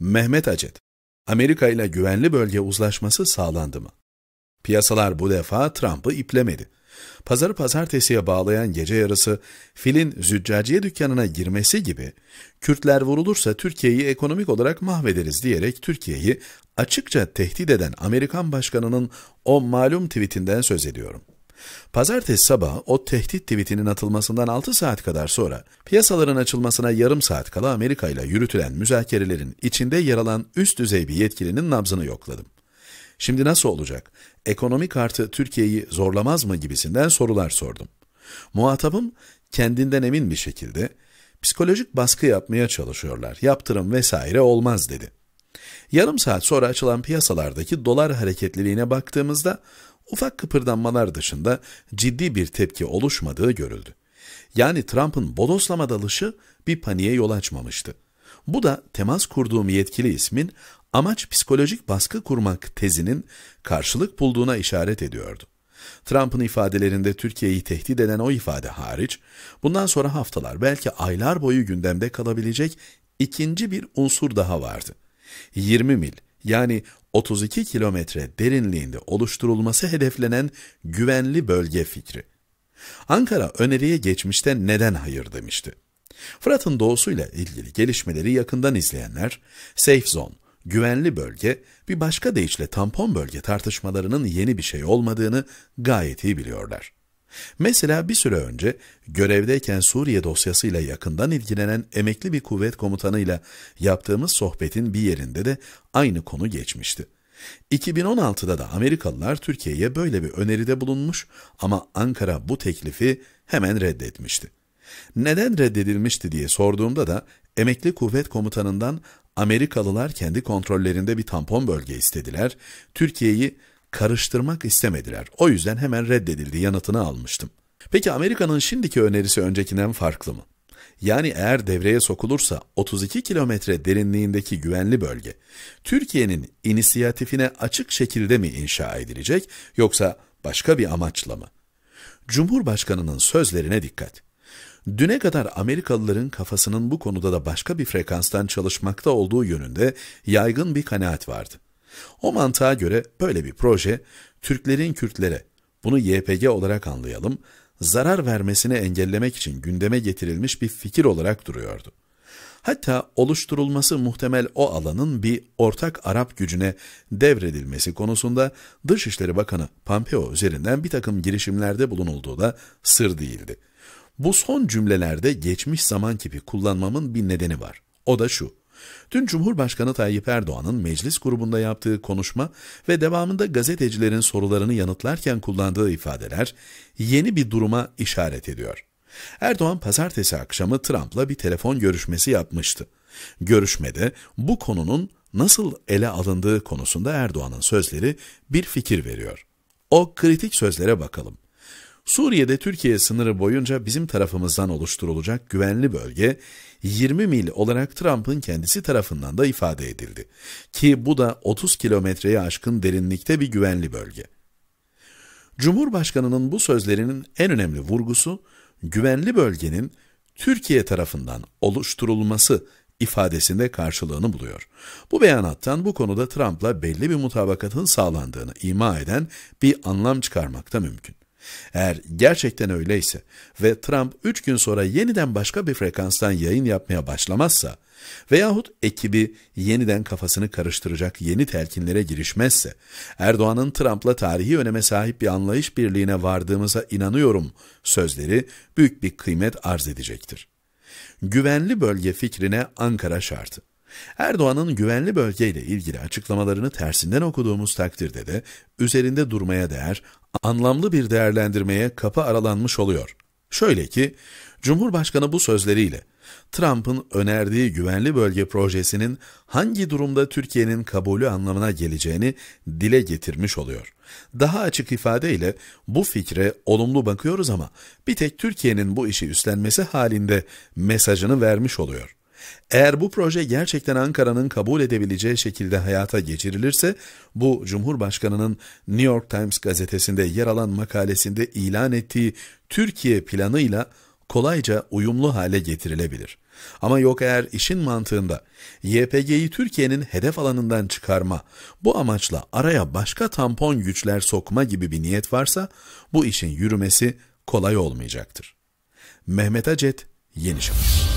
Mehmet Acet, Amerika ile güvenli bölge uzlaşması sağlandı mı? Piyasalar bu defa Trump'ı iplemedi. Pazarı pazartesiye bağlayan gece yarısı filin züccaciye dükkanına girmesi gibi Kürtler vurulursa Türkiye'yi ekonomik olarak mahvederiz diyerek Türkiye'yi açıkça tehdit eden Amerikan başkanının o malum tweetinden söz ediyorum.'' Pazartesi sabah o tehdit tweetinin atılmasından 6 saat kadar sonra piyasaların açılmasına yarım saat kala Amerika ile yürütülen müzakerelerin içinde yer alan üst düzey bir yetkilinin nabzını yokladım. Şimdi nasıl olacak? Ekonomik kartı Türkiye'yi zorlamaz mı gibisinden sorular sordum. Muhatabım kendinden emin bir şekilde psikolojik baskı yapmaya çalışıyorlar. Yaptırım vesaire olmaz dedi. Yarım saat sonra açılan piyasalardaki dolar hareketliliğine baktığımızda ufak kıpırdanmalar dışında ciddi bir tepki oluşmadığı görüldü. Yani Trump'ın bodoslama dalışı bir paniğe yol açmamıştı. Bu da temas kurduğum yetkili ismin amaç psikolojik baskı kurmak tezinin karşılık bulduğuna işaret ediyordu. Trump'ın ifadelerinde Türkiye'yi tehdit eden o ifade hariç, bundan sonra haftalar belki aylar boyu gündemde kalabilecek ikinci bir unsur daha vardı. 20 mil yani 32 kilometre derinliğinde oluşturulması hedeflenen güvenli bölge fikri. Ankara öneriye geçmişte neden hayır demişti. Fırat'ın doğusuyla ilgili gelişmeleri yakından izleyenler, safe zone, güvenli bölge, bir başka deyişle tampon bölge tartışmalarının yeni bir şey olmadığını gayet iyi biliyorlar. Mesela bir süre önce görevdeyken Suriye dosyasıyla yakından ilgilenen emekli bir kuvvet komutanıyla yaptığımız sohbetin bir yerinde de aynı konu geçmişti. 2016'da da Amerikalılar Türkiye'ye böyle bir öneride bulunmuş ama Ankara bu teklifi hemen reddetmişti. Neden reddedilmişti diye sorduğumda da emekli kuvvet komutanından Amerikalılar kendi kontrollerinde bir tampon bölge istediler, Türkiye'yi karıştırmak istemediler. O yüzden hemen reddedildi yanıtını almıştım. Peki Amerika'nın şimdiki önerisi öncekinden farklı mı? Yani eğer devreye sokulursa 32 kilometre derinliğindeki güvenli bölge Türkiye'nin inisiyatifine açık şekilde mi inşa edilecek yoksa başka bir amaçla mı? Cumhurbaşkanının sözlerine dikkat. Düne kadar Amerikalıların kafasının bu konuda da başka bir frekanstan çalışmakta olduğu yönünde yaygın bir kanaat vardı. O mantığa göre böyle bir proje, Türklerin Kürtlere, bunu YPG olarak anlayalım, zarar vermesini engellemek için gündeme getirilmiş bir fikir olarak duruyordu. Hatta oluşturulması muhtemel o alanın bir ortak Arap gücüne devredilmesi konusunda Dışişleri Bakanı Pompeo üzerinden bir takım girişimlerde bulunulduğu da sır değildi. Bu son cümlelerde geçmiş zaman kipi kullanmamın bir nedeni var. O da şu. Dün Cumhurbaşkanı Tayyip Erdoğan'ın meclis grubunda yaptığı konuşma ve devamında gazetecilerin sorularını yanıtlarken kullandığı ifadeler yeni bir duruma işaret ediyor. Erdoğan pazartesi akşamı Trump'la bir telefon görüşmesi yapmıştı. Görüşmede bu konunun nasıl ele alındığı konusunda Erdoğan'ın sözleri bir fikir veriyor. O kritik sözlere bakalım. Suriye'de Türkiye sınırı boyunca bizim tarafımızdan oluşturulacak güvenli bölge 20 mil olarak Trump'ın kendisi tarafından da ifade edildi. Ki bu da 30 kilometreye aşkın derinlikte bir güvenli bölge. Cumhurbaşkanının bu sözlerinin en önemli vurgusu güvenli bölgenin Türkiye tarafından oluşturulması ifadesinde karşılığını buluyor. Bu beyanattan bu konuda Trump'la belli bir mutabakatın sağlandığını ima eden bir anlam çıkarmakta mümkün. Eğer gerçekten öyleyse ve Trump 3 gün sonra yeniden başka bir frekanstan yayın yapmaya başlamazsa veyahut ekibi yeniden kafasını karıştıracak yeni telkinlere girişmezse, Erdoğan'ın Trump'la tarihi öneme sahip bir anlayış birliğine vardığımıza inanıyorum sözleri büyük bir kıymet arz edecektir. Güvenli bölge fikrine Ankara şartı. Erdoğan'ın güvenli bölgeyle ilgili açıklamalarını tersinden okuduğumuz takdirde de üzerinde durmaya değer anlamlı bir değerlendirmeye kapı aralanmış oluyor. Şöyle ki, Cumhurbaşkanı bu sözleriyle Trump'ın önerdiği güvenli bölge projesinin hangi durumda Türkiye'nin kabulü anlamına geleceğini dile getirmiş oluyor. Daha açık ifadeyle bu fikre olumlu bakıyoruz ama bir tek Türkiye'nin bu işi üstlenmesi halinde mesajını vermiş oluyor. Eğer bu proje gerçekten Ankara'nın kabul edebileceği şekilde hayata geçirilirse, bu Cumhurbaşkanı'nın New York Times gazetesinde yer alan makalesinde ilan ettiği Türkiye planıyla kolayca uyumlu hale getirilebilir. Ama yok eğer işin mantığında YPG'yi Türkiye'nin hedef alanından çıkarma, bu amaçla araya başka tampon güçler sokma gibi bir niyet varsa bu işin yürümesi kolay olmayacaktır. Mehmet Acet, Yeni Şafak